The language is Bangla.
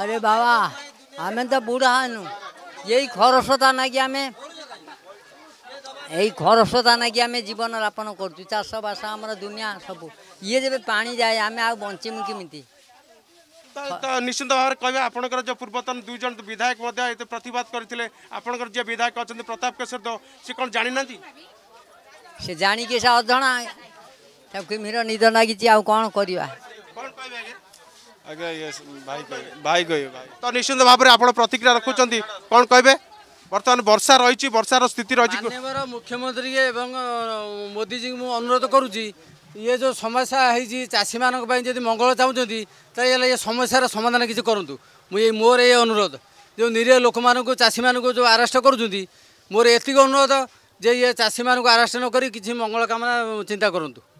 আরে বাবা আমি তো বুড়া হানু এই খরচটা নাকি আমি এই খরচটা নাকি আমি জীবন যাপন করছু চাষবাস আমার দুনিয়া সবু ইয়ে যেবে পানি যায় আমি আর বঞ্চিমু কমিটি নিশ্চিত ভাবে কবে আপনার যে পূর্বতন দুইজন বিধায়ক মধ্যে এতে প্রতিবাদ করে আপনার যে বিধায়ক অনেক প্রতাপ কেশর দেব সে কোণ জাঁ না সে জাঁকি সে অজনা তাকে মির নিদ লাগিছে আর কোণ করা তো নিশ্চিন্ত ভাবে আপনার প্রতিক্রিয়া রাখুম কন কে বর্তমান বর্ষা রয়েছে বর্ষার স্থিতি রয়েছে মুখ্যমন্ত্রী এবং মোদিজী অনুরোধ করছি ইয়ে যে সমস্যা হয়েছে চাষী মানুষ যদি মঙ্গল চাহুমান তাহলে এই সমস্যার সমাধান কিছু করতু মোর এই অনুরোধ যে নিরীহ লোক মানুষ চাষী মানুষ আরেষ্ট করছেন মোর এত অনুরোধ যে ইয়ে চাষী মানুষ আরেষ্ট নকি কিছু মঙ্গল কামনা চিন্তা করতু